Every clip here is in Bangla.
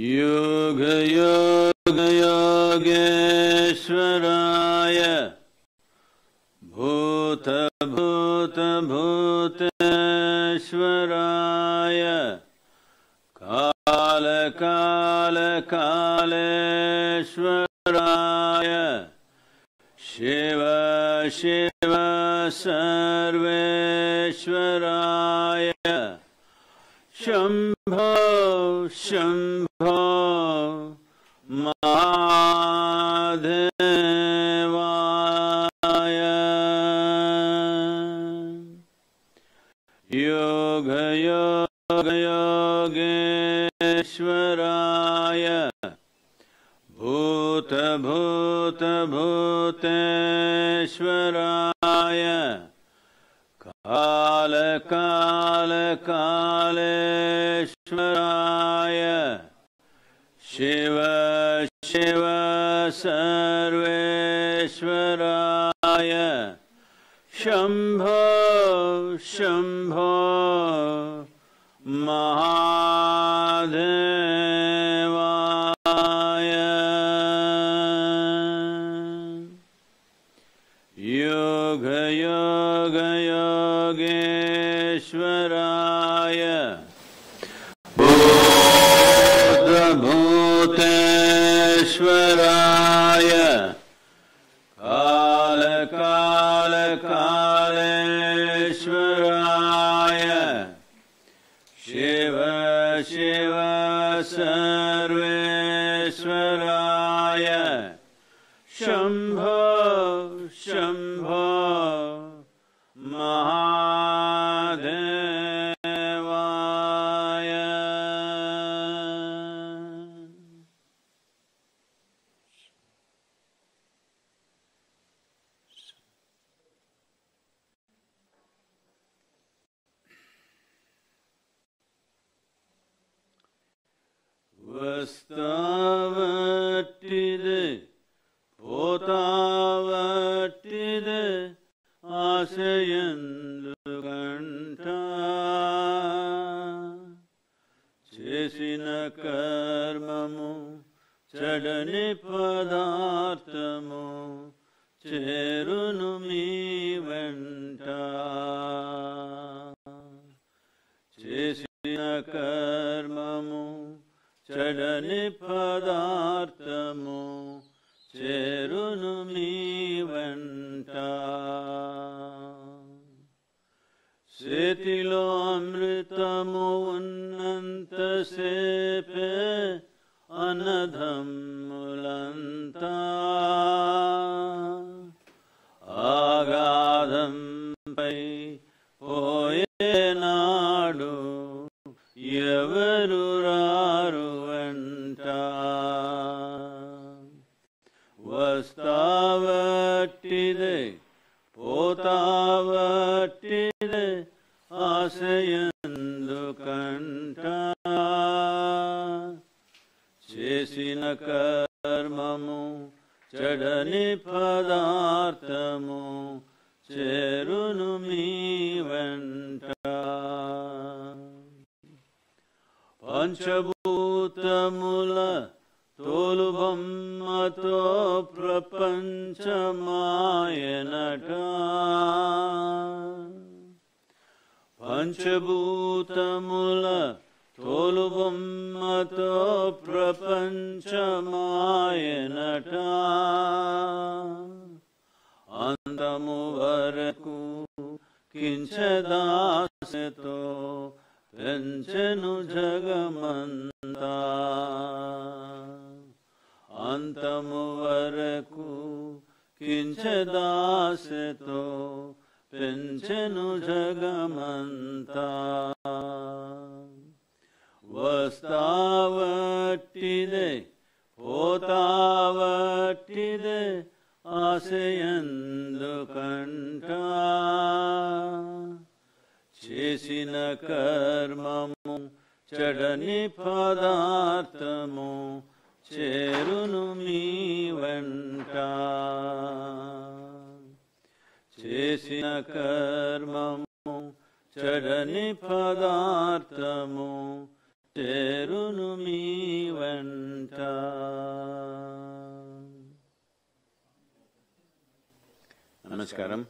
योग योग योगेश्वराय भूत भूत भूतेश्वराय काल काल कालेश्वराय शिव शिव शंभ शंभ महा The. భక్తిదే ఆశయందు కంట చేసిన కర్మము చెడని పదార్థము చేరును మీ వెంట పంచభూతముల తోలుబొమ్మతో ప్రపంచమాయనట పంచభూతముల తోలు బొమ్మతో ప్రపంచమాయనట అందము వరకు కించదాసతో పెంచను జగమంత అంతము వరకు కించదాసతో पिञ्चनु जगमता वस्तावट्टिदे होता নমস্কারম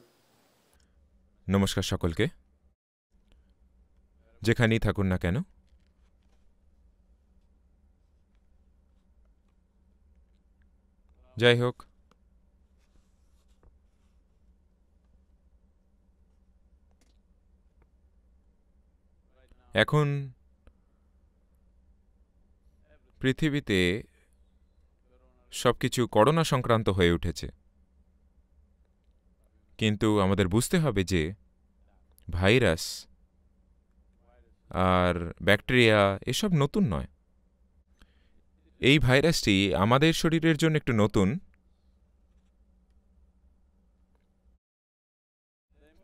নমস্কার সকলকে যেখানেই থাকুন না কেন যাই হোক এখন পৃথিবীতে সবকিছু করোনা সংক্রান্ত হয়ে উঠেছে কিন্তু আমাদের বুঝতে হবে যে ভাইরাস আর ব্যাকটেরিয়া এসব নতুন নয় এই ভাইরাসটি আমাদের শরীরের জন্য একটু নতুন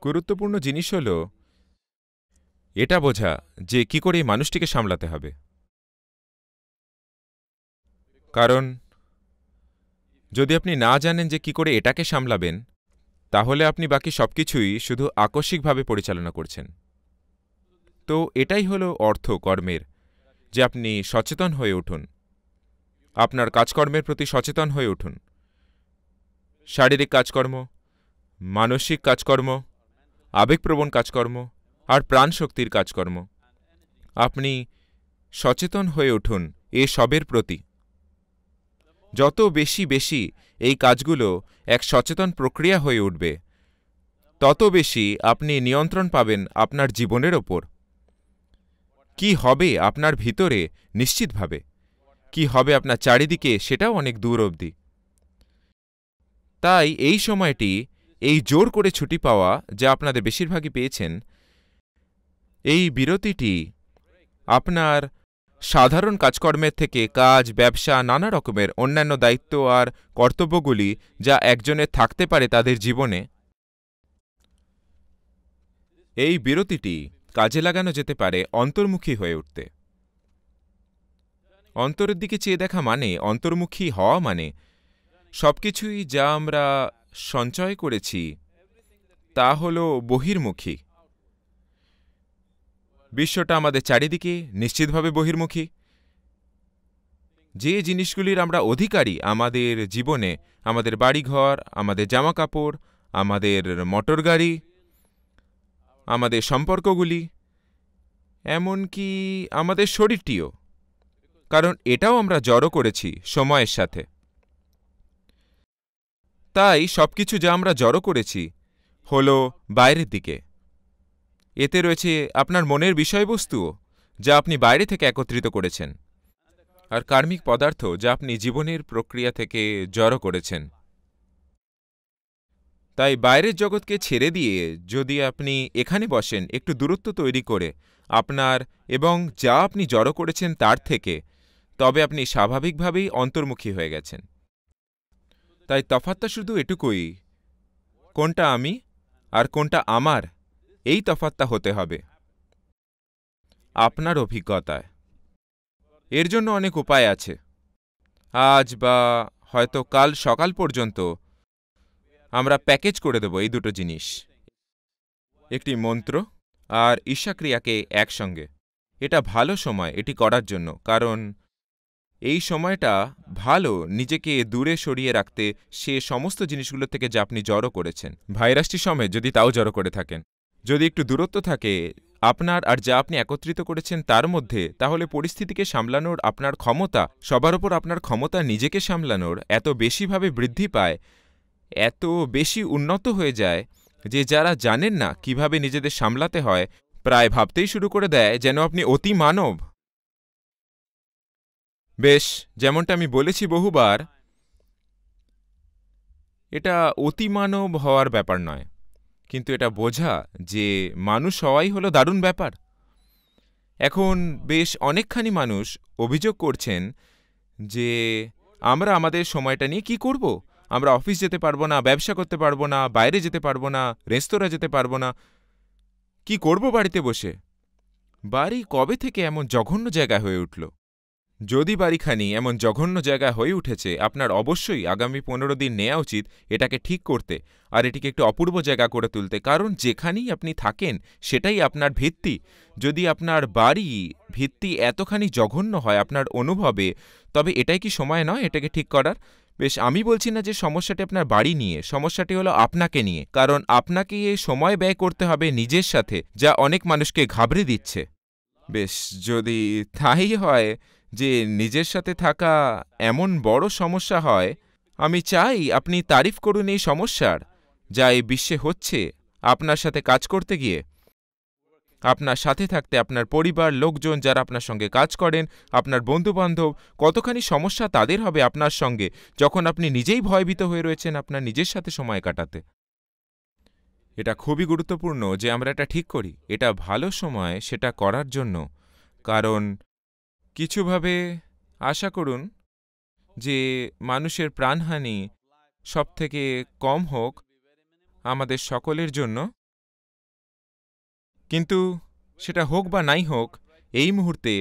গুরুত্বপূর্ণ জিনিস হল এটা বোঝা যে কি করে এই মানুষটিকে সামলাতে হবে কারণ যদি আপনি না জানেন যে কি করে এটাকে সামলাবেন তাহলে আপনি বাকি সবকিছুই শুধু আকস্মিকভাবে পরিচালনা করছেন তো এটাই হলো অর্থ কর্মের যে আপনি সচেতন হয়ে উঠুন আপনার কাজকর্মের প্রতি সচেতন হয়ে উঠুন শারীরিক কাজকর্ম মানসিক কাজকর্ম আবেগপ্রবণ কাজকর্ম আর প্রাণশক্তির কাজকর্ম আপনি সচেতন হয়ে উঠুন এ সবের প্রতি যত বেশি বেশি এই কাজগুলো এক সচেতন প্রক্রিয়া হয়ে উঠবে তত বেশি আপনি নিয়ন্ত্রণ পাবেন আপনার জীবনের ওপর কি হবে আপনার ভিতরে নিশ্চিতভাবে কি হবে আপনার চারিদিকে সেটাও অনেক দূর অবধি তাই এই সময়টি এই জোর করে ছুটি পাওয়া যা আপনাদের বেশিরভাগই পেয়েছেন এই বিরতিটি আপনার সাধারণ কাজকর্মের থেকে কাজ ব্যবসা নানা রকমের অন্যান্য দায়িত্ব আর কর্তব্যগুলি যা একজনের থাকতে পারে তাদের জীবনে এই বিরতিটি কাজে লাগানো যেতে পারে অন্তর্মুখী হয়ে উঠতে অন্তরের দিকে চেয়ে দেখা মানে অন্তর্মুখী হওয়া মানে সব কিছুই যা আমরা সঞ্চয় করেছি তা হল বহির্মুখী বিশ্বটা আমাদের চারিদিকে নিশ্চিতভাবে বহির্মুখী যে জিনিসগুলির আমরা অধিকারী আমাদের জীবনে আমাদের বাড়িঘর আমাদের জামা কাপড় আমাদের মোটর গাড়ি আমাদের সম্পর্কগুলি এমনকি আমাদের শরীরটিও কারণ এটাও আমরা জড়ো করেছি সময়ের সাথে তাই সব কিছু যা আমরা জড়ো করেছি হলো বাইরের দিকে এতে রয়েছে আপনার মনের বিষয়বস্তুও যা আপনি বাইরে থেকে একত্রিত করেছেন আর কার্মিক পদার্থ যা আপনি জীবনের প্রক্রিয়া থেকে জড়ো করেছেন তাই বাইরের জগৎকে ছেড়ে দিয়ে যদি আপনি এখানে বসেন একটু দূরত্ব তৈরি করে আপনার এবং যা আপনি জড়ো করেছেন তার থেকে তবে আপনি স্বাভাবিকভাবেই অন্তর্মুখী হয়ে গেছেন তাই তফাত্তা শুধু এটুকুই কোনটা আমি আর কোনটা আমার এই তফাত্তা হতে হবে আপনার অভিজ্ঞতায় এর জন্য অনেক উপায় আছে আজ বা হয়তো কাল সকাল পর্যন্ত আমরা প্যাকেজ করে দেব এই দুটো জিনিস একটি মন্ত্র আর ঈশাক্রিয়াকে একসঙ্গে এটা ভালো সময় এটি করার জন্য কারণ এই সময়টা ভালো নিজেকে দূরে সরিয়ে রাখতে সে সমস্ত জিনিসগুলো থেকে যা আপনি জড়ো করেছেন ভাইরাসটি সময় যদি তাও জড়ো করে থাকেন যদি একটু দূরত্ব থাকে আপনার আর যা আপনি একত্রিত করেছেন তার মধ্যে তাহলে পরিস্থিতিকে সামলানোর আপনার ক্ষমতা সবার ওপর আপনার ক্ষমতা নিজেকে সামলানোর এত বেশিভাবে বৃদ্ধি পায় এত বেশি উন্নত হয়ে যায় যে যারা জানেন না কিভাবে নিজেদের সামলাতে হয় প্রায় ভাবতেই শুরু করে দেয় যেন আপনি অতি মানব বেশ যেমনটা আমি বলেছি বহুবার এটা অতিমানব হওয়ার ব্যাপার নয় কিন্তু এটা বোঝা যে মানুষ হওয়াই হলো দারুণ ব্যাপার এখন বেশ অনেকখানি মানুষ অভিযোগ করছেন যে আমরা আমাদের সময়টা নিয়ে কি করব। আমরা অফিস যেতে পারবো না ব্যবসা করতে পারবো না বাইরে যেতে পারবো না রেস্তোরাঁ যেতে পারবো না কি করব বাড়িতে বসে বাড়ি কবে থেকে এমন জঘন্য জায়গা হয়ে উঠল যদি বাড়িখানি এমন জঘন্য জায়গা হয়ে উঠেছে আপনার অবশ্যই আগামী পনেরো দিন নেওয়া উচিত এটাকে ঠিক করতে আর এটিকে একটি অপূর্ব জায়গা করে তুলতে কারণ যেখানেই আপনি থাকেন সেটাই আপনার ভিত্তি যদি আপনার বাড়ি ভিত্তি এতখানি জঘন্য হয় আপনার অনুভবে তবে এটাই কি সময় নয় এটাকে ঠিক করার বেশ আমি বলছি না যে সমস্যাটি আপনার বাড়ি নিয়ে সমস্যাটি হলো আপনাকে নিয়ে কারণ আপনাকে সময় ব্যয় করতে হবে নিজের সাথে যা অনেক মানুষকে ঘাবড়ে দিচ্ছে বেশ যদি তাই হয় যে নিজের সাথে থাকা এমন বড় সমস্যা হয় আমি চাই আপনি তারিফ করুন এই সমস্যার যা এই বিশ্বে হচ্ছে আপনার সাথে কাজ করতে গিয়ে আপনার সাথে থাকতে আপনার পরিবার লোকজন যারা আপনার সঙ্গে কাজ করেন আপনার বন্ধুবান্ধব কতখানি সমস্যা তাদের হবে আপনার সঙ্গে যখন আপনি নিজেই ভয়ভীত হয়ে রয়েছেন আপনার নিজের সাথে সময় কাটাতে এটা খুবই গুরুত্বপূর্ণ যে আমরা এটা ঠিক করি এটা ভালো সময় সেটা করার জন্য কারণ কিছুভাবে আশা করুন যে মানুষের প্রাণহানি সব থেকে কম হোক আমাদের সকলের জন্য কিন্তু সেটা হোক বা নাই হোক এই মুহূর্তে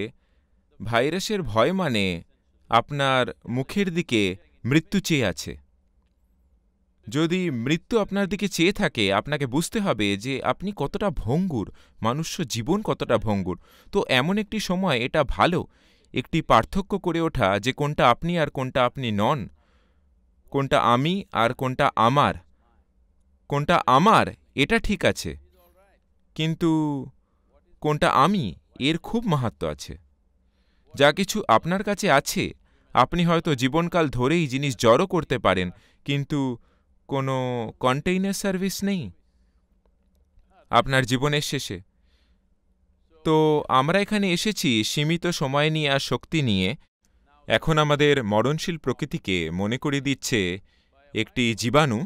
ভাইরাসের ভয় মানে আপনার মুখের দিকে মৃত্যু চেয়ে আছে যদি মৃত্যু আপনার দিকে চেয়ে থাকে আপনাকে বুঝতে হবে যে আপনি কতটা ভঙ্গুর মানুষ্য জীবন কতটা ভঙ্গুর তো এমন একটি সময় এটা ভালো একটি পার্থক্য করে ওঠা যে কোনটা আপনি আর কোনটা আপনি নন কোনটা আমি আর কোনটা আমার কোনটা আমার এটা ঠিক আছে কিন্তু কোনটা আমি এর খুব মাহাত্ম আছে যা কিছু আপনার কাছে আছে আপনি হয়তো জীবনকাল ধরেই জিনিস জড়ো করতে পারেন কিন্তু কোনো কন্টেইনার সার্ভিস নেই আপনার জীবনের শেষে তো আমরা এখানে এসেছি সীমিত সময় নিয়ে আর শক্তি নিয়ে এখন আমাদের মরণশীল প্রকৃতিকে মনে করে দিচ্ছে একটি জীবাণু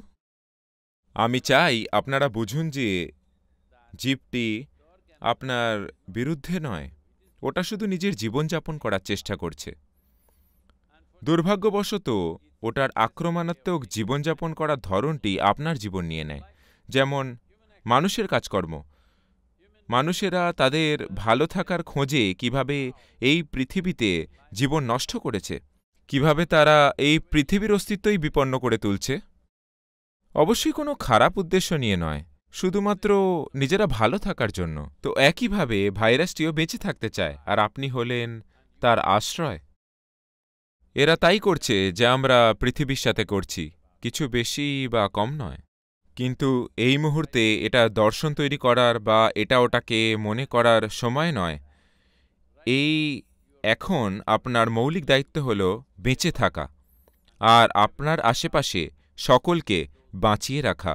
আমি চাই আপনারা বুঝুন যে জীবটি আপনার বিরুদ্ধে নয় ওটা শুধু নিজের জীবনযাপন করার চেষ্টা করছে দুর্ভাগ্যবশত ওটার আক্রমণাত্মক জীবনযাপন করার ধরনটি আপনার জীবন নিয়ে নেয় যেমন মানুষের কাজকর্ম মানুষেরা তাদের ভালো থাকার খোঁজে কিভাবে এই পৃথিবীতে জীবন নষ্ট করেছে কিভাবে তারা এই পৃথিবীর অস্তিত্বই বিপন্ন করে তুলছে অবশ্যই কোনো খারাপ উদ্দেশ্য নিয়ে নয় শুধুমাত্র নিজেরা ভালো থাকার জন্য তো একইভাবে ভাইরাসটিও বেঁচে থাকতে চায় আর আপনি হলেন তার আশ্রয় এরা তাই করছে যা আমরা পৃথিবীর সাথে করছি কিছু বেশি বা কম নয় কিন্তু এই মুহূর্তে এটা দর্শন তৈরি করার বা এটা ওটাকে মনে করার সময় নয় এই এখন আপনার মৌলিক দায়িত্ব হল বেঁচে থাকা আর আপনার আশেপাশে সকলকে বাঁচিয়ে রাখা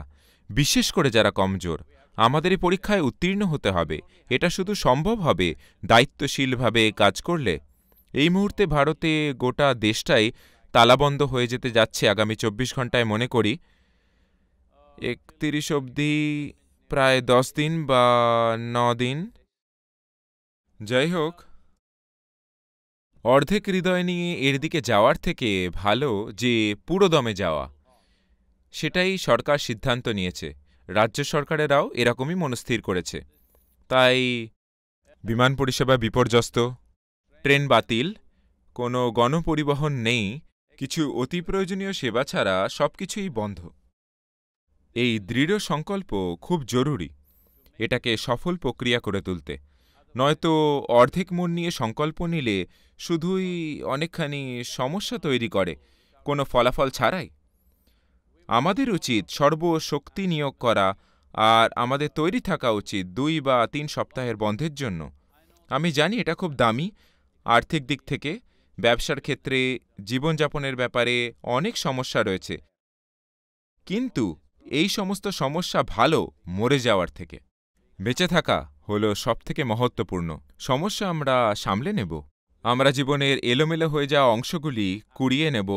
বিশেষ করে যারা কমজোর আমাদের এই পরীক্ষায় উত্তীর্ণ হতে হবে এটা শুধু সম্ভব হবে দায়িত্বশীলভাবে কাজ করলে এই মুহূর্তে ভারতে গোটা দেশটাই তালাবন্ধ হয়ে যেতে যাচ্ছে আগামী চব্বিশ ঘন্টায় মনে করি একত্রিশ অবধি প্রায় দশ দিন বা ন দিন যাই হোক অর্ধেক হৃদয় নিয়ে এর দিকে যাওয়ার থেকে ভালো যে পুরোদমে যাওয়া সেটাই সরকার সিদ্ধান্ত নিয়েছে রাজ্য সরকারেরাও এরকমই মনস্থির করেছে তাই বিমান পরিষেবা বিপর্যস্ত ট্রেন বাতিল কোনো গণপরিবহন নেই কিছু অতি প্রয়োজনীয় সেবা ছাড়া সব কিছুই বন্ধ এই দৃঢ় সংকল্প খুব জরুরি এটাকে সফল প্রক্রিয়া করে তুলতে নয়তো অর্ধেক মন নিয়ে সংকল্প নিলে শুধুই অনেকখানি সমস্যা তৈরি করে কোনো ফলাফল ছাড়াই আমাদের উচিত সর্বশক্তি নিয়োগ করা আর আমাদের তৈরি থাকা উচিত দুই বা তিন সপ্তাহের বন্ধের জন্য আমি জানি এটা খুব দামি আর্থিক দিক থেকে ব্যবসার ক্ষেত্রে জীবনযাপনের ব্যাপারে অনেক সমস্যা রয়েছে কিন্তু এই সমস্ত সমস্যা ভালো মরে যাওয়ার থেকে বেঁচে থাকা হল সবথেকে মহত্বপূর্ণ সমস্যা আমরা সামলে নেব আমরা জীবনের এলোমেলো হয়ে যাওয়া অংশগুলি কুড়িয়ে নেব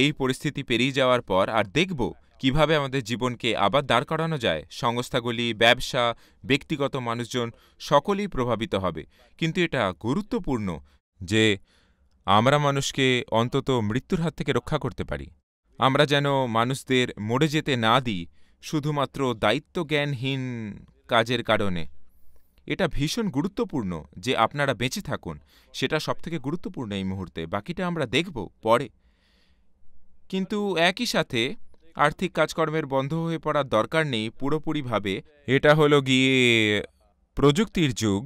এই পরিস্থিতি পেরিয়ে যাওয়ার পর আর দেখব কিভাবে আমাদের জীবনকে আবার দাঁড় করানো যায় সংস্থাগুলি ব্যবসা ব্যক্তিগত মানুষজন সকলেই প্রভাবিত হবে কিন্তু এটা গুরুত্বপূর্ণ যে আমরা মানুষকে অন্তত মৃত্যুর হাত থেকে রক্ষা করতে পারি আমরা যেন মানুষদের মরে যেতে না দিই শুধুমাত্র দায়িত্বজ্ঞানহীন কাজের কারণে এটা ভীষণ গুরুত্বপূর্ণ যে আপনারা বেঁচে থাকুন সেটা সবথেকে গুরুত্বপূর্ণ এই মুহূর্তে বাকিটা আমরা দেখব পরে কিন্তু একই সাথে আর্থিক কাজকর্মের বন্ধ হয়ে পড়ার দরকার নেই পুরোপুরিভাবে এটা হলো গিয়ে প্রযুক্তির যুগ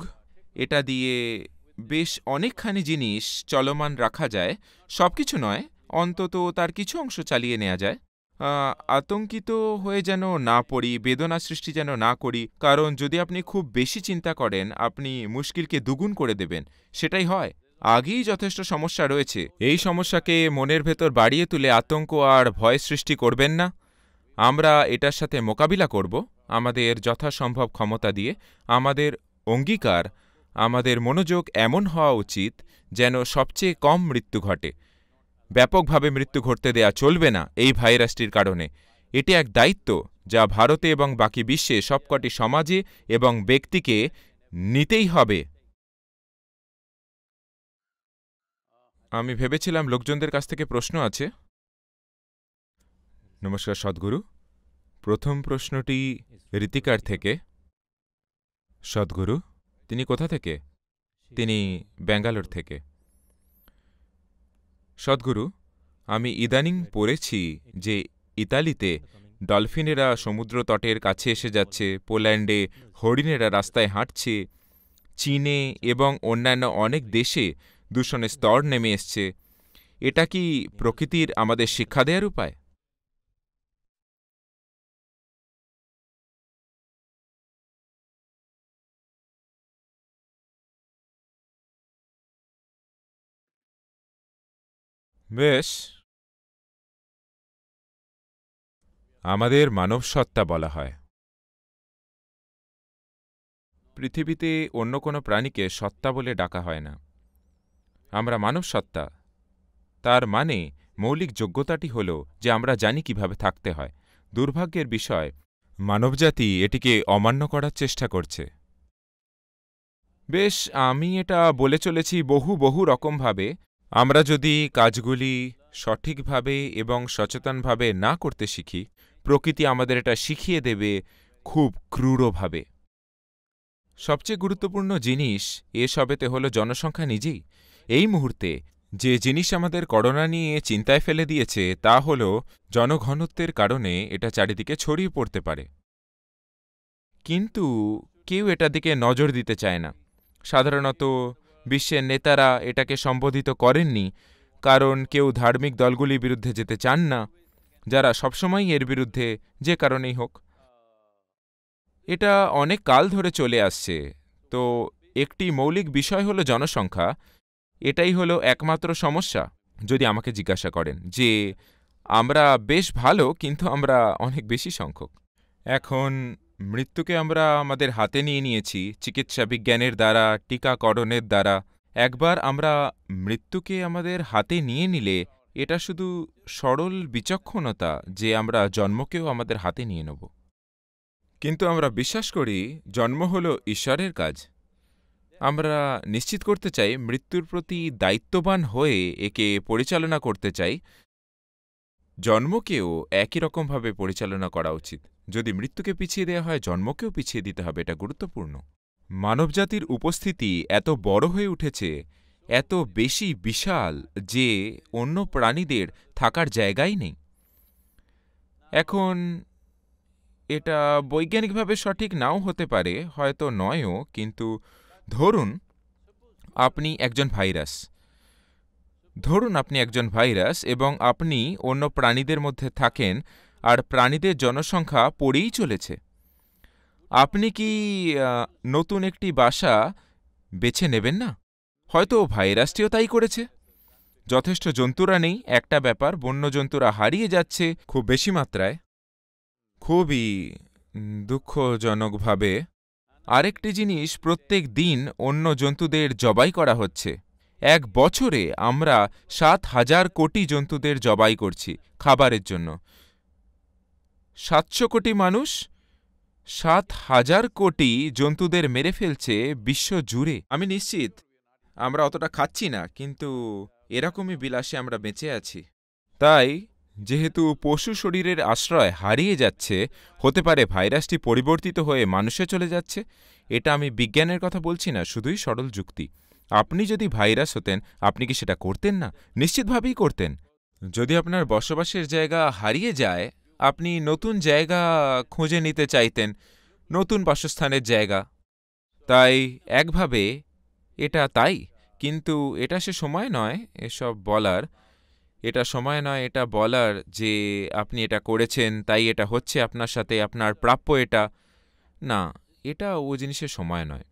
এটা দিয়ে বেশ অনেকখানি জিনিস চলমান রাখা যায় সব কিছু নয় অন্তত তার কিছু অংশ চালিয়ে নেওয়া যায় আতঙ্কিত হয়ে যেন না পড়ি বেদনা সৃষ্টি যেন না করি কারণ যদি আপনি খুব বেশি চিন্তা করেন আপনি মুশকিলকে দুগুণ করে দেবেন সেটাই হয় আগেই যথেষ্ট সমস্যা রয়েছে এই সমস্যাকে মনের ভেতর বাড়িয়ে তুলে আতঙ্ক আর ভয় সৃষ্টি করবেন না আমরা এটার সাথে মোকাবিলা করব আমাদের যথাসম্ভব ক্ষমতা দিয়ে আমাদের অঙ্গীকার আমাদের মনোযোগ এমন হওয়া উচিত যেন সবচেয়ে কম মৃত্যু ঘটে ব্যাপকভাবে মৃত্যু ঘটতে দেয়া চলবে না এই ভাইরাসটির কারণে এটি এক দায়িত্ব যা ভারতে এবং বাকি বিশ্বে সবকটি সমাজে এবং ব্যক্তিকে নিতেই হবে আমি ভেবেছিলাম লোকজনদের কাছ থেকে প্রশ্ন আছে নমস্কার সদ্গুরু প্রথম প্রশ্নটি ঋতিকার থেকে সদ্গুরু তিনি কোথা থেকে তিনি ব্যাঙ্গালোর থেকে সদ্গুরু আমি ইদানিং পড়েছি যে ইতালিতে ডলফিনেরা সমুদ্র তটের কাছে এসে যাচ্ছে পোল্যান্ডে হরিণেরা রাস্তায় হাঁটছে চীনে এবং অন্যান্য অনেক দেশে দূষণের স্তর নেমে এসছে এটা কি প্রকৃতির আমাদের শিক্ষা দেওয়ার উপায় বেশ আমাদের মানব সত্তা বলা হয় পৃথিবীতে অন্য কোনো প্রাণীকে সত্তা বলে ডাকা হয় না আমরা মানব সত্তা তার মানে মৌলিক যোগ্যতাটি হল যে আমরা জানি কিভাবে থাকতে হয় দুর্ভাগ্যের বিষয় মানবজাতি এটিকে অমান্য করার চেষ্টা করছে বেশ আমি এটা বলে চলেছি বহু বহু রকমভাবে আমরা যদি কাজগুলি সঠিকভাবে এবং সচেতনভাবে না করতে শিখি প্রকৃতি আমাদের এটা শিখিয়ে দেবে খুব ক্রূরভাবে সবচেয়ে গুরুত্বপূর্ণ জিনিস এসবেতে হল জনসংখ্যা নিজেই এই মুহূর্তে যে জিনিস আমাদের করোনা নিয়ে চিন্তায় ফেলে দিয়েছে তা হল জনঘনত্বের কারণে এটা চারিদিকে ছড়িয়ে পড়তে পারে কিন্তু কেউ এটা দিকে নজর দিতে চায় না সাধারণত বিশ্বের নেতারা এটাকে সম্বোধিত করেননি কারণ কেউ ধার্মিক দলগুলির বিরুদ্ধে যেতে চান না যারা সবসময় এর বিরুদ্ধে যে কারণেই হোক এটা অনেক কাল ধরে চলে আসছে তো একটি মৌলিক বিষয় হলো জনসংখ্যা এটাই হলো একমাত্র সমস্যা যদি আমাকে জিজ্ঞাসা করেন যে আমরা বেশ ভালো কিন্তু আমরা অনেক বেশি সংখ্যক এখন মৃত্যুকে আমরা আমাদের হাতে নিয়ে নিয়েছি চিকিৎসা বিজ্ঞানের দ্বারা টিকাকরণের দ্বারা একবার আমরা মৃত্যুকে আমাদের হাতে নিয়ে নিলে এটা শুধু সরল বিচক্ষণতা যে আমরা জন্মকেও আমাদের হাতে নিয়ে নেব কিন্তু আমরা বিশ্বাস করি জন্ম হল ঈশ্বরের কাজ আমরা নিশ্চিত করতে চাই মৃত্যুর প্রতি দায়িত্ববান হয়ে একে পরিচালনা করতে চাই জন্মকেও একই রকমভাবে পরিচালনা করা উচিত যদি মৃত্যুকে পিছিয়ে দেওয়া হয় জন্মকেও পিছিয়ে দিতে হবে এটা গুরুত্বপূর্ণ মানবজাতির উপস্থিতি এত বড় হয়ে উঠেছে এত বেশি বিশাল যে অন্য প্রাণীদের থাকার জায়গাই নেই এখন এটা বৈজ্ঞানিকভাবে সঠিক নাও হতে পারে হয়তো নয়ও কিন্তু ধরুন আপনি একজন ভাইরাস ধরুন আপনি একজন ভাইরাস এবং আপনি অন্য প্রাণীদের মধ্যে থাকেন আর প্রাণীদের জনসংখ্যা পড়েই চলেছে আপনি কি নতুন একটি বাসা বেছে নেবেন না হয়তো ভাইরাসটিও তাই করেছে যথেষ্ট জন্তুরা নেই একটা ব্যাপার বন্য জন্তুরা হারিয়ে যাচ্ছে খুব বেশি মাত্রায় খুবই দুঃখজনকভাবে আরেকটি জিনিস প্রত্যেক দিন অন্য জন্তুদের জবাই করা হচ্ছে এক বছরে আমরা সাত হাজার কোটি জন্তুদের জবাই করছি খাবারের জন্য সাতশো কোটি মানুষ সাত হাজার কোটি জন্তুদের মেরে ফেলছে বিশ্ব জুড়ে আমি নিশ্চিত আমরা অতটা খাচ্ছি না কিন্তু এরকমই বিলাসে আমরা বেঁচে আছি তাই যেহেতু পশু শরীরের আশ্রয় হারিয়ে যাচ্ছে হতে পারে ভাইরাসটি পরিবর্তিত হয়ে মানুষে চলে যাচ্ছে এটা আমি বিজ্ঞানের কথা বলছি না শুধুই সরল যুক্তি আপনি যদি ভাইরাস হতেন আপনি কি সেটা করতেন না নিশ্চিতভাবেই করতেন যদি আপনার বসবাসের জায়গা হারিয়ে যায় আপনি নতুন জায়গা খুঁজে নিতে চাইতেন নতুন বাসস্থানের জায়গা তাই একভাবে এটা তাই কিন্তু এটা সে সময় নয় এসব বলার এটা সময় নয় এটা বলার যে আপনি এটা করেছেন তাই এটা হচ্ছে আপনার সাথে আপনার প্রাপ্য এটা না এটা ও জিনিসের সময় নয়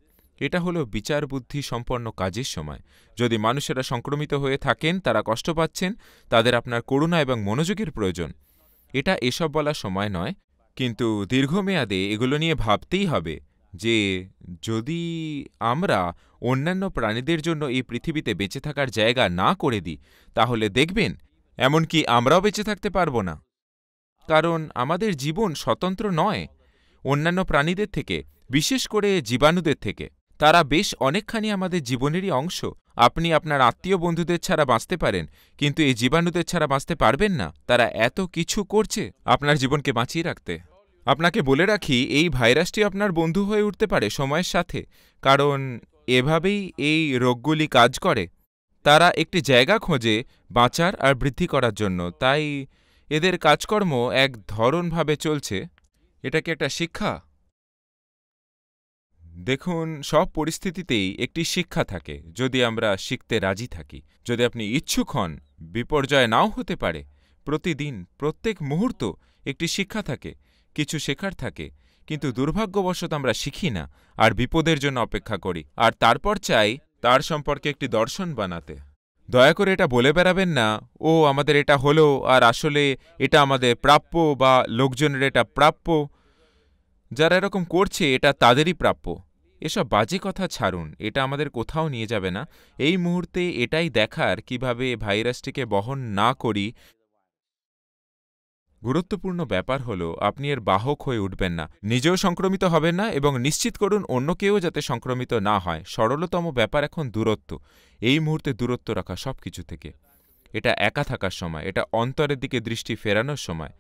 এটা হলো বিচার বুদ্ধি সম্পন্ন কাজের সময় যদি মানুষেরা সংক্রমিত হয়ে থাকেন তারা কষ্ট পাচ্ছেন তাদের আপনার করুণা এবং মনোযোগের প্রয়োজন এটা এসব বলা সময় নয় কিন্তু দীর্ঘমেয়াদে এগুলো নিয়ে ভাবতেই হবে যে যদি আমরা অন্যান্য প্রাণীদের জন্য এই পৃথিবীতে বেঁচে থাকার জায়গা না করে দিই তাহলে দেখবেন এমনকি আমরাও বেঁচে থাকতে পারব না কারণ আমাদের জীবন স্বতন্ত্র নয় অন্যান্য প্রাণীদের থেকে বিশেষ করে জীবাণুদের থেকে তারা বেশ অনেকখানি আমাদের জীবনেরই অংশ আপনি আপনার আত্মীয় বন্ধুদের ছাড়া বাঁচতে পারেন কিন্তু এই জীবাণুদের ছাড়া বাঁচতে পারবেন না তারা এত কিছু করছে আপনার জীবনকে বাঁচিয়ে রাখতে আপনাকে বলে রাখি এই ভাইরাসটি আপনার বন্ধু হয়ে উঠতে পারে সময়ের সাথে কারণ এভাবেই এই রোগগুলি কাজ করে তারা একটি জায়গা খোঁজে বাঁচার আর বৃদ্ধি করার জন্য তাই এদের কাজকর্ম এক ধরনভাবে চলছে এটা কি একটা শিক্ষা দেখুন সব পরিস্থিতিতেই একটি শিক্ষা থাকে যদি আমরা শিখতে রাজি থাকি যদি আপনি ইচ্ছুক হন বিপর্যয় নাও হতে পারে প্রতিদিন প্রত্যেক মুহূর্ত একটি শিক্ষা থাকে কিছু শেখার থাকে কিন্তু দুর্ভাগ্যবশত আমরা শিখি না আর বিপদের জন্য অপেক্ষা করি আর তারপর চাই তার সম্পর্কে একটি দর্শন বানাতে দয়া করে এটা বলে বেড়াবেন না ও আমাদের এটা হলো আর আসলে এটা আমাদের প্রাপ্য বা লোকজনের এটা প্রাপ্য যারা এরকম করছে এটা তাদেরই প্রাপ্য এসব বাজে কথা ছাড়ুন এটা আমাদের কোথাও নিয়ে যাবে না এই মুহূর্তে এটাই দেখার কিভাবে ভাইরাসটিকে বহন না করি গুরুত্বপূর্ণ ব্যাপার হল আপনি এর বাহক হয়ে উঠবেন না নিজেও সংক্রমিত হবেন না এবং নিশ্চিত করুন অন্য কেউ যাতে সংক্রমিত না হয় সরলতম ব্যাপার এখন দূরত্ব এই মুহূর্তে দূরত্ব রাখা সব কিছু থেকে এটা একা থাকার সময় এটা অন্তরের দিকে দৃষ্টি ফেরানোর সময়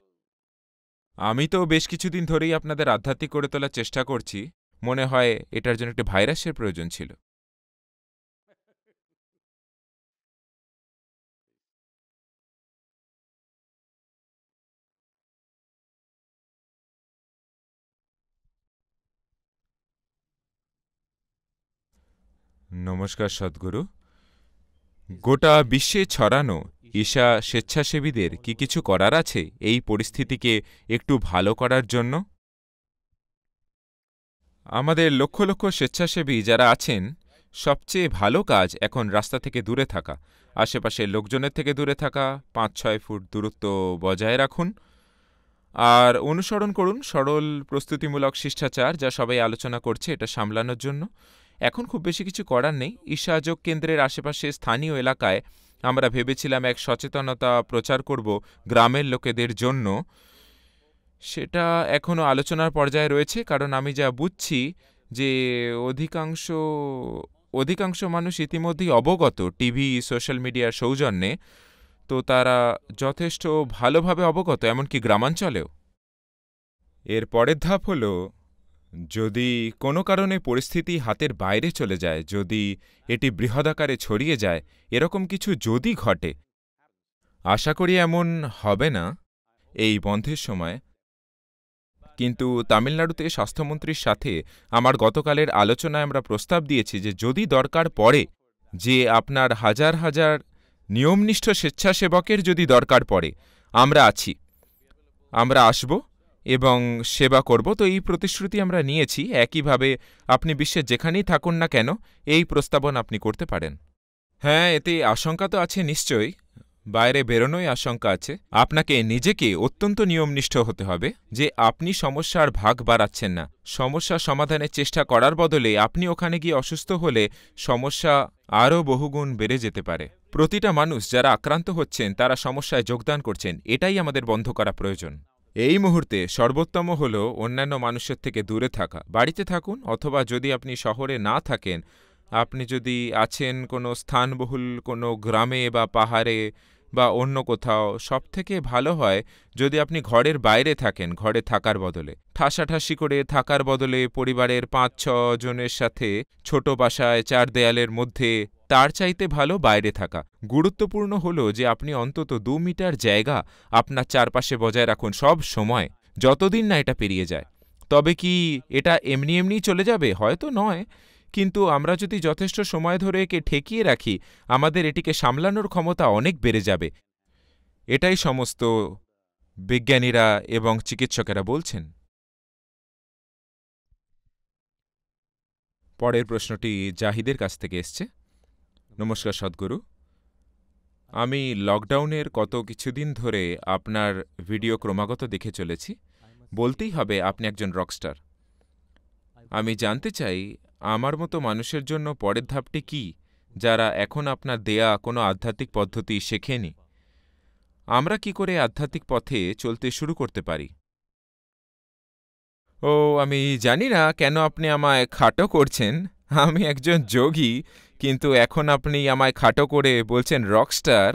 আমি তো বেশ কিছুদিন ধরেই আপনাদের আধ্যাত্মিক করে তোলার চেষ্টা করছি মনে হয় এটার জন্য একটি ভাইরাসের প্রয়োজন ছিল নমস্কার সদ্গুরু গোটা বিশ্বে ছড়ানো ঈশা স্বেচ্ছাসেবীদের কি কিছু করার আছে এই পরিস্থিতিকে একটু ভালো করার জন্য আমাদের লক্ষ লক্ষ স্বেচ্ছাসেবী যারা আছেন সবচেয়ে ভালো কাজ এখন রাস্তা থেকে দূরে থাকা আশেপাশের লোকজনের থেকে দূরে থাকা পাঁচ ছয় ফুট দূরত্ব বজায় রাখুন আর অনুসরণ করুন সরল প্রস্তুতিমূলক শিষ্টাচার যা সবাই আলোচনা করছে এটা সামলানোর জন্য এখন খুব বেশি কিছু করার নেই ঈশাযোগ কেন্দ্রের আশেপাশে স্থানীয় এলাকায় আমরা ভেবেছিলাম এক সচেতনতা প্রচার করব গ্রামের লোকেদের জন্য সেটা এখনও আলোচনার পর্যায়ে রয়েছে কারণ আমি যা বুঝছি যে অধিকাংশ অধিকাংশ মানুষ ইতিমধ্যেই অবগত টিভি সোশ্যাল মিডিয়ার সৌজন্যে তো তারা যথেষ্ট ভালোভাবে অবগত এমনকি গ্রামাঞ্চলেও এর পরের ধাপ হলো যদি কোনো কারণে পরিস্থিতি হাতের বাইরে চলে যায় যদি এটি বৃহদাকারে ছড়িয়ে যায় এরকম কিছু যদি ঘটে আশা করি এমন হবে না এই বন্ধের সময় কিন্তু তামিলনাড়ুতে স্বাস্থ্যমন্ত্রীর সাথে আমার গতকালের আলোচনায় আমরা প্রস্তাব দিয়েছি যে যদি দরকার পড়ে যে আপনার হাজার হাজার নিয়মনিষ্ঠ স্বেচ্ছাসেবকের যদি দরকার পড়ে আমরা আছি আমরা আসব এবং সেবা করব তো এই প্রতিশ্রুতি আমরা নিয়েছি একইভাবে আপনি বিশ্বের যেখানেই থাকুন না কেন এই প্রস্তাবন আপনি করতে পারেন হ্যাঁ এতে আশঙ্কা তো আছে নিশ্চয়ই বাইরে বেরোনোই আশঙ্কা আছে আপনাকে নিজেকে অত্যন্ত নিয়মনিষ্ঠ হতে হবে যে আপনি সমস্যার ভাগ বাড়াচ্ছেন না সমস্যা সমাধানের চেষ্টা করার বদলে আপনি ওখানে গিয়ে অসুস্থ হলে সমস্যা আরও বহুগুণ বেড়ে যেতে পারে প্রতিটা মানুষ যারা আক্রান্ত হচ্ছেন তারা সমস্যায় যোগদান করছেন এটাই আমাদের বন্ধ করা প্রয়োজন এই মুহূর্তে সর্বোত্তম হল অন্যান্য মানুষের থেকে দূরে থাকা বাড়িতে থাকুন অথবা যদি আপনি শহরে না থাকেন আপনি যদি আছেন কোনো স্থানবহুল কোনো গ্রামে বা পাহাড়ে বা অন্য কোথাও সব থেকে ভালো হয় যদি আপনি ঘরের বাইরে থাকেন ঘরে থাকার বদলে ঠাসাঠাসি করে থাকার বদলে পরিবারের পাঁচ ছ জনের সাথে ছোট বাসায় চার দেয়ালের মধ্যে তার চাইতে ভালো বাইরে থাকা গুরুত্বপূর্ণ হল যে আপনি অন্তত দু মিটার জায়গা আপনার চারপাশে বজায় রাখুন সব সময় যতদিন না এটা পেরিয়ে যায় তবে কি এটা এমনি এমনি চলে যাবে হয়তো নয় কিন্তু আমরা যদি যথেষ্ট সময় ধরে একে ঠেকিয়ে রাখি আমাদের এটিকে সামলানোর ক্ষমতা অনেক বেড়ে যাবে এটাই সমস্ত বিজ্ঞানীরা এবং চিকিৎসকেরা বলছেন পরের প্রশ্নটি জাহিদের কাছ থেকে এসছে নমস্কার সদ্গুরু আমি লকডাউনের কত কিছুদিন ধরে আপনার ভিডিও ক্রমাগত দেখে চলেছি বলতেই হবে আপনি একজন রকস্টার আমি জানতে চাই আমার মতো মানুষের জন্য পরের ধাপটি কি যারা এখন আপনার দেয়া কোনো আধ্যাত্মিক পদ্ধতি শেখেনি আমরা কি করে আধ্যাত্মিক পথে চলতে শুরু করতে পারি ও আমি জানি না কেন আপনি আমায় খাটো করছেন আমি একজন যোগী কিন্তু এখন আপনি আমায় খাটো করে বলছেন রকস্টার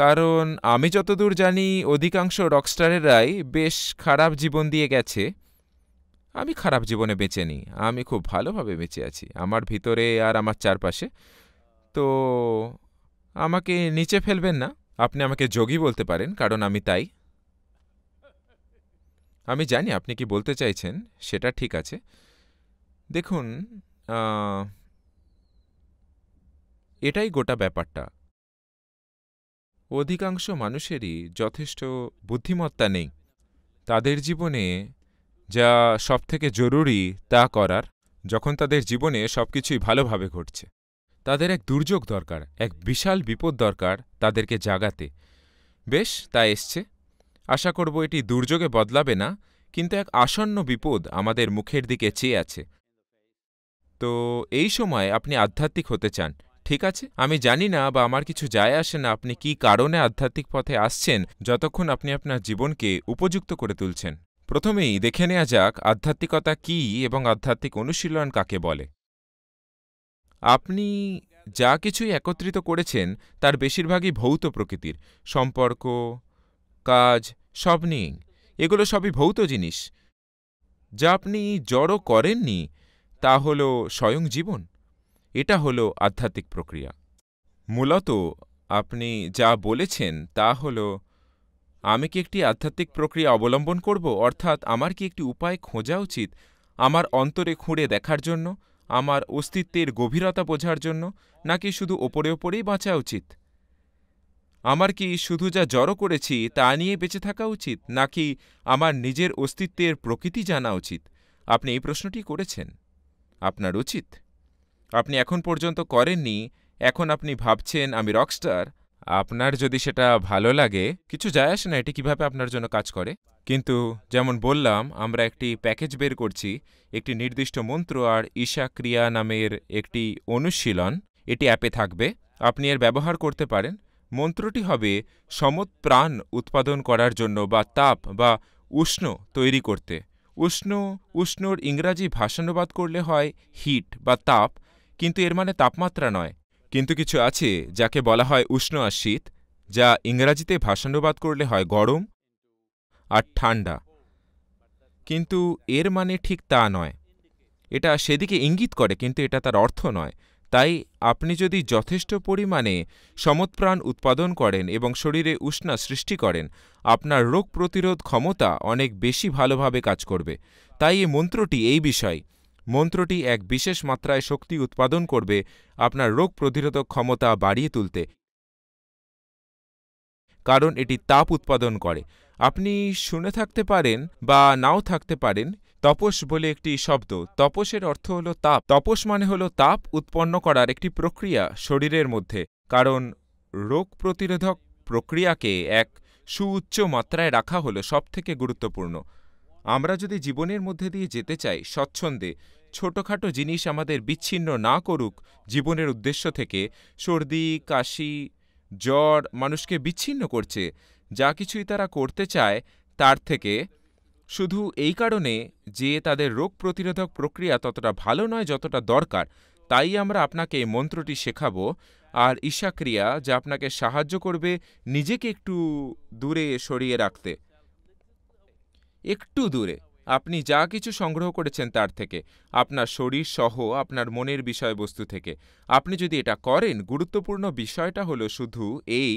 কারণ আমি যতদূর জানি অধিকাংশ রকস্টারেরাই বেশ খারাপ জীবন দিয়ে গেছে আমি খারাপ জীবনে বেঁচে নিই আমি খুব ভালোভাবে বেঁচে আছি আমার ভিতরে আর আমার চারপাশে তো আমাকে নিচে ফেলবেন না আপনি আমাকে যোগী বলতে পারেন কারণ আমি তাই আমি জানি আপনি কি বলতে চাইছেন সেটা ঠিক আছে দেখুন এটাই গোটা ব্যাপারটা অধিকাংশ মানুষেরই যথেষ্ট বুদ্ধিমত্তা নেই তাদের জীবনে যা সবথেকে জরুরি তা করার যখন তাদের জীবনে সবকিছুই ভালোভাবে ঘটছে তাদের এক দুর্যোগ দরকার এক বিশাল বিপদ দরকার তাদেরকে জাগাতে বেশ তা এসছে আশা করব এটি দুর্যোগে বদলাবে না কিন্তু এক আসন্ন বিপদ আমাদের মুখের দিকে চেয়ে আছে তো এই সময় আপনি আধ্যাত্মিক হতে চান ঠিক আছে আমি জানি না বা আমার কিছু যায় আসে না আপনি কি কারণে আধ্যাত্মিক পথে আসছেন যতক্ষণ আপনি আপনার জীবনকে উপযুক্ত করে তুলছেন প্রথমেই দেখে নেওয়া যাক আধ্যাত্মিকতা কি এবং আধ্যাত্মিক অনুশীলন কাকে বলে আপনি যা কিছুই একত্রিত করেছেন তার বেশিরভাগই ভৌত প্রকৃতির সম্পর্ক কাজ সব নিয়েই এগুলো সবই ভৌত জিনিস যা আপনি জড়ো করেননি তা হল স্বয়ং জীবন এটা হল আধ্যাত্মিক প্রক্রিয়া মূলত আপনি যা বলেছেন তা হল আমি কি একটি আধ্যাত্মিক প্রক্রিয়া অবলম্বন করব অর্থাৎ আমার কি একটি উপায় খোঁজা উচিত আমার অন্তরে খুঁড়ে দেখার জন্য আমার অস্তিত্বের গভীরতা বোঝার জন্য নাকি শুধু ওপরে ওপরেই বাঁচা উচিত আমার কি শুধু যা জড়ো করেছি তা নিয়ে বেঁচে থাকা উচিত নাকি আমার নিজের অস্তিত্বের প্রকৃতি জানা উচিত আপনি এই প্রশ্নটি করেছেন আপনার উচিত আপনি এখন পর্যন্ত করেননি এখন আপনি ভাবছেন আমি রকস্টার আপনার যদি সেটা ভালো লাগে কিছু যায় আসে না এটি কিভাবে আপনার জন্য কাজ করে কিন্তু যেমন বললাম আমরা একটি প্যাকেজ বের করছি একটি নির্দিষ্ট মন্ত্র আর ঈশা ক্রিয়া নামের একটি অনুশীলন এটি অ্যাপে থাকবে আপনি এর ব্যবহার করতে পারেন মন্ত্রটি হবে সমত প্রাণ উৎপাদন করার জন্য বা তাপ বা উষ্ণ তৈরি করতে উষ্ণ উষ্ণর ইংরাজি ভাষানুবাদ করলে হয় হিট বা তাপ কিন্তু এর মানে তাপমাত্রা নয় কিন্তু কিছু আছে যাকে বলা হয় উষ্ণ আর শীত যা ইংরাজিতে ভাষানুবাদ করলে হয় গরম আর ঠান্ডা কিন্তু এর মানে ঠিক তা নয় এটা সেদিকে ইঙ্গিত করে কিন্তু এটা তার অর্থ নয় তাই আপনি যদি যথেষ্ট পরিমাণে সমৎপ্রাণ উৎপাদন করেন এবং শরীরে উষ্ণা সৃষ্টি করেন আপনার রোগ প্রতিরোধ ক্ষমতা অনেক বেশি ভালোভাবে কাজ করবে তাই এ মন্ত্রটি এই বিষয় মন্ত্রটি এক বিশেষ মাত্রায় শক্তি উৎপাদন করবে আপনার রোগ প্রতিরোধক ক্ষমতা বাড়িয়ে তুলতে কারণ এটি তাপ উৎপাদন করে আপনি শুনে থাকতে পারেন বা নাও থাকতে পারেন তপস বলে একটি শব্দ তপসের অর্থ হল তাপ তপস মানে হল তাপ উৎপন্ন করার একটি প্রক্রিয়া শরীরের মধ্যে কারণ রোগ প্রতিরোধক প্রক্রিয়াকে এক সুউচ্চ মাত্রায় রাখা হল সবথেকে গুরুত্বপূর্ণ আমরা যদি জীবনের মধ্যে দিয়ে যেতে চাই স্বচ্ছন্দে ছোটোখাটো জিনিস আমাদের বিচ্ছিন্ন না করুক জীবনের উদ্দেশ্য থেকে সর্দি কাশি জ্বর মানুষকে বিচ্ছিন্ন করছে যা কিছুই তারা করতে চায় তার থেকে শুধু এই কারণে যে তাদের রোগ প্রতিরোধক প্রক্রিয়া ততটা ভালো নয় যতটা দরকার তাই আমরা আপনাকে এই মন্ত্রটি শেখাবো আর ঈশাক্রিয়া যা আপনাকে সাহায্য করবে নিজেকে একটু দূরে সরিয়ে রাখতে একটু দূরে আপনি যা কিছু সংগ্রহ করেছেন তার থেকে আপনার শরীর সহ আপনার মনের বিষয়বস্তু থেকে আপনি যদি এটা করেন গুরুত্বপূর্ণ বিষয়টা হলো শুধু এই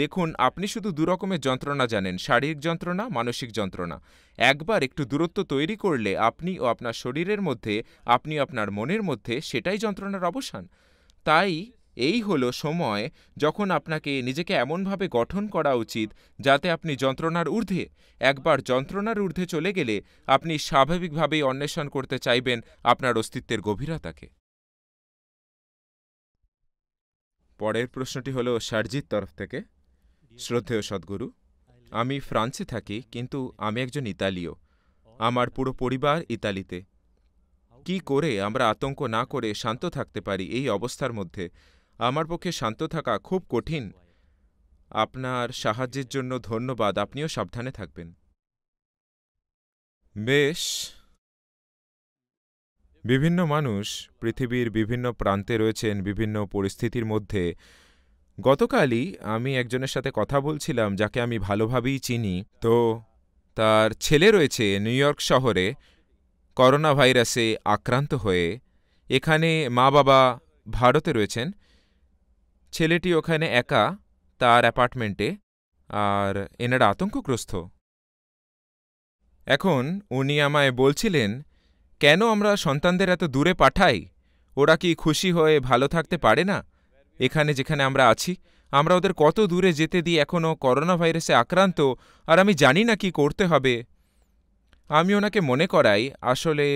দেখুন আপনি শুধু দুরকমের যন্ত্রণা জানেন শারীরিক যন্ত্রণা মানসিক যন্ত্রণা একবার একটু দূরত্ব তৈরি করলে আপনি ও আপনার শরীরের মধ্যে আপনি আপনার মনের মধ্যে সেটাই যন্ত্রণার অবসান তাই এই হলো সময় যখন আপনাকে নিজেকে এমনভাবে গঠন করা উচিত যাতে আপনি যন্ত্রণার ঊর্ধ্বে একবার যন্ত্রণার ঊর্ধ্বে চলে গেলে আপনি স্বাভাবিকভাবেই অন্বেষণ করতে চাইবেন আপনার অস্তিত্বের গভীরতাকে পরের প্রশ্নটি হল সারজির তরফ থেকে শ্রদ্ধেয় সদ্গুরু আমি ফ্রান্সে থাকি কিন্তু আমি একজন ইতালীয় আমার পুরো পরিবার ইতালিতে কি করে আমরা আতঙ্ক না করে শান্ত থাকতে পারি এই অবস্থার মধ্যে আমার পক্ষে শান্ত থাকা খুব কঠিন আপনার সাহায্যের জন্য ধন্যবাদ আপনিও সাবধানে থাকবেন বেশ বিভিন্ন মানুষ পৃথিবীর বিভিন্ন প্রান্তে রয়েছেন বিভিন্ন পরিস্থিতির মধ্যে গতকালই আমি একজনের সাথে কথা বলছিলাম যাকে আমি ভালোভাবেই চিনি তো তার ছেলে রয়েছে নিউ ইয়র্ক শহরে করোনা ভাইরাসে আক্রান্ত হয়ে এখানে মা বাবা ভারতে রয়েছেন ছেলেটি ওখানে একা তার অ্যাপার্টমেন্টে আর এনারা আতঙ্কগ্রস্ত এখন উনি আমায় বলছিলেন কেন আমরা সন্তানদের এত দূরে পাঠাই ওরা কি খুশি হয়ে ভালো থাকতে পারে না এখানে যেখানে আমরা আছি আমরা ওদের কত দূরে যেতে দিই এখনও করোনা ভাইরাসে আক্রান্ত আর আমি জানি না কি করতে হবে আমি ওনাকে মনে করাই আসলে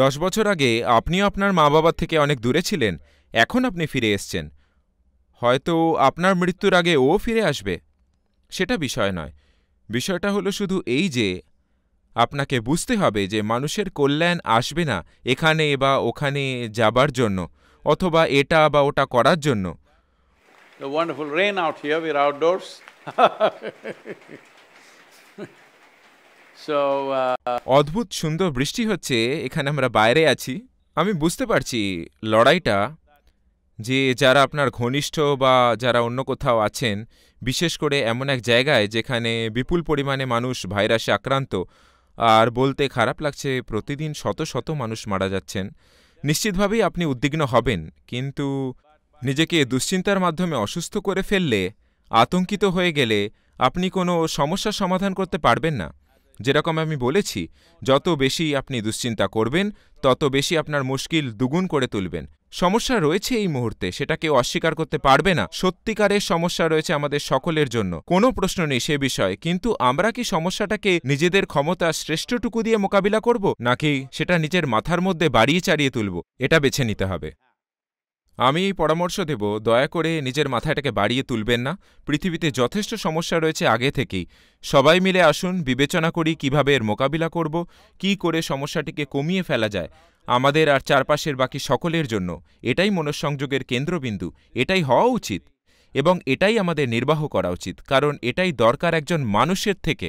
দশ বছর আগে আপনিও আপনার মা বাবার থেকে অনেক দূরে ছিলেন এখন আপনি ফিরে এসছেন হয়তো আপনার মৃত্যুর আগে ও ফিরে আসবে সেটা বিষয় নয় বিষয়টা হলো শুধু এই যে আপনাকে বুঝতে হবে যে মানুষের কল্যাণ আসবে না এখানে বা ওখানে যাবার জন্য অথবা এটা বা ওটা করার জন্য uh, অদ্ভুত সুন্দর বৃষ্টি হচ্ছে এখানে আমরা বাইরে আছি আমি বুঝতে পারছি লড়াইটা যে যারা আপনার ঘনিষ্ঠ বা যারা অন্য কোথাও আছেন বিশেষ করে এমন এক জায়গায় যেখানে বিপুল পরিমাণে মানুষ ভাইরাসে আক্রান্ত আর বলতে খারাপ লাগছে প্রতিদিন শত শত মানুষ মারা যাচ্ছেন নিশ্চিতভাবেই আপনি উদ্বিগ্ন হবেন কিন্তু নিজেকে দুশ্চিন্তার মাধ্যমে অসুস্থ করে ফেললে আতঙ্কিত হয়ে গেলে আপনি কোনো সমস্যা সমাধান করতে পারবেন না যেরকম আমি বলেছি যত বেশি আপনি দুশ্চিন্তা করবেন তত বেশি আপনার মুশকিল দুগুণ করে তুলবেন সমস্যা রয়েছে এই মুহূর্তে সেটা কেউ অস্বীকার করতে পারবে না সত্যিকারের সমস্যা রয়েছে আমাদের সকলের জন্য কোনো প্রশ্ন নেই সে বিষয়ে কিন্তু আমরা কি সমস্যাটাকে নিজেদের ক্ষমতা শ্রেষ্ঠটুকু দিয়ে মোকাবিলা করব নাকি সেটা নিজের মাথার মধ্যে বাড়িয়ে চাড়িয়ে তুলব এটা বেছে নিতে হবে আমি এই পরামর্শ দেব দয়া করে নিজের মাথাটাকে বাড়িয়ে তুলবেন না পৃথিবীতে যথেষ্ট সমস্যা রয়েছে আগে থেকেই সবাই মিলে আসুন বিবেচনা করি কিভাবে এর মোকাবিলা করব কি করে সমস্যাটিকে কমিয়ে ফেলা যায় আমাদের আর চারপাশের বাকি সকলের জন্য এটাই মনঃসংযোগের কেন্দ্রবিন্দু এটাই হওয়া উচিত এবং এটাই আমাদের নির্বাহ করা উচিত কারণ এটাই দরকার একজন মানুষের থেকে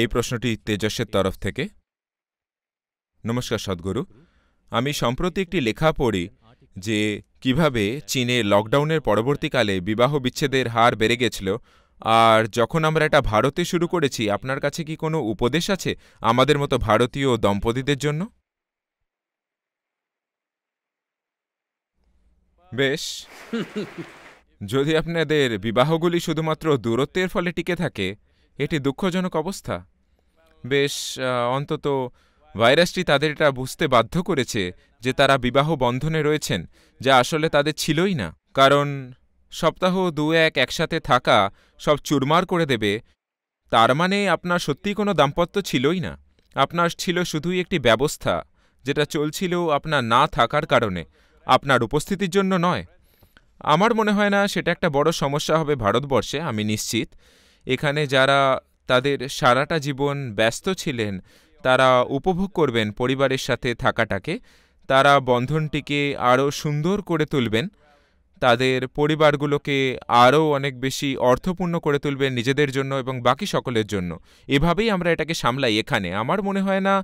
এই প্রশ্নটি তেজস্বের তরফ থেকে নমস্কার সদ্গুরু আমি সম্প্রতি একটি লেখা পড়ি যে কিভাবে চীনে লকডাউনের পরবর্তীকালে বিবাহ বিচ্ছেদের হার বেড়ে গেছিল আর যখন আমরা এটা ভারতে শুরু করেছি আপনার কাছে কি কোনো উপদেশ আছে আমাদের মতো ভারতীয় দম্পতিদের জন্য বেশ যদি আপনাদের বিবাহগুলি শুধুমাত্র দূরত্বের ফলে টিকে থাকে এটি দুঃখজনক অবস্থা বেশ অন্তত ভাইরাসটি তাদের এটা বুঝতে বাধ্য করেছে যে তারা বিবাহ বন্ধনে রয়েছেন যা আসলে তাদের ছিলই না কারণ সপ্তাহ দু এক একসাথে থাকা সব চুরমার করে দেবে তার মানে আপনার সত্যি কোনো দাম্পত্য ছিলই না আপনার ছিল শুধুই একটি ব্যবস্থা যেটা চলছিল আপনার না থাকার কারণে আপনার উপস্থিতির জন্য নয় আমার মনে হয় না সেটা একটা বড় সমস্যা হবে ভারতবর্ষে আমি নিশ্চিত এখানে যারা তাদের সারাটা জীবন ব্যস্ত ছিলেন তারা উপভোগ করবেন পরিবারের সাথে থাকাটাকে তারা বন্ধনটিকে আরও সুন্দর করে তুলবেন তাদের পরিবারগুলোকে আরও অনেক বেশি অর্থপূর্ণ করে তুলবেন নিজেদের জন্য এবং বাকি সকলের জন্য এভাবেই আমরা এটাকে সামলাই এখানে আমার মনে হয় না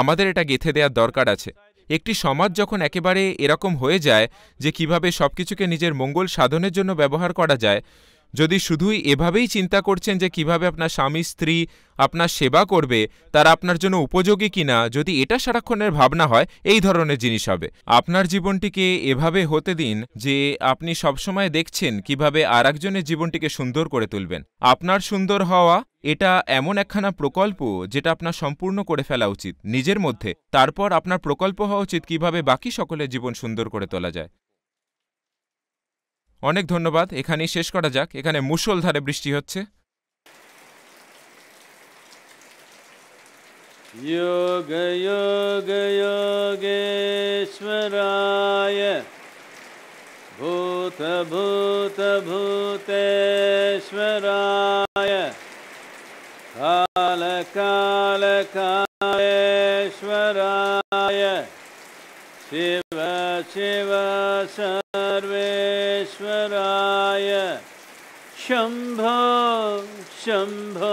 আমাদের এটা গেথে দেওয়ার দরকার আছে একটি সমাজ যখন একেবারে এরকম হয়ে যায় যে কিভাবে সব কিছুকে নিজের মঙ্গল সাধনের জন্য ব্যবহার করা যায় যদি শুধুই এভাবেই চিন্তা করছেন যে কিভাবে আপনার স্বামী স্ত্রী আপনার সেবা করবে তারা আপনার জন্য উপযোগী কিনা যদি এটা সারাক্ষণের ভাবনা হয় এই ধরনের জিনিস হবে আপনার জীবনটিকে এভাবে হতে দিন যে আপনি সবসময় দেখছেন কিভাবে আর একজনের জীবনটিকে সুন্দর করে তুলবেন আপনার সুন্দর হওয়া এটা এমন একখানা প্রকল্প যেটা আপনার সম্পূর্ণ করে ফেলা উচিত নিজের মধ্যে তারপর আপনার প্রকল্প হওয়া উচিত কিভাবে বাকি সকলের জীবন সুন্দর করে তোলা যায় অনেক ধন্যবাদ এখানেই শেষ করা যাক এখানে মুসলধারে বৃষ্টি হচ্ছে যোগ শিব শিব शम्भ शम्भ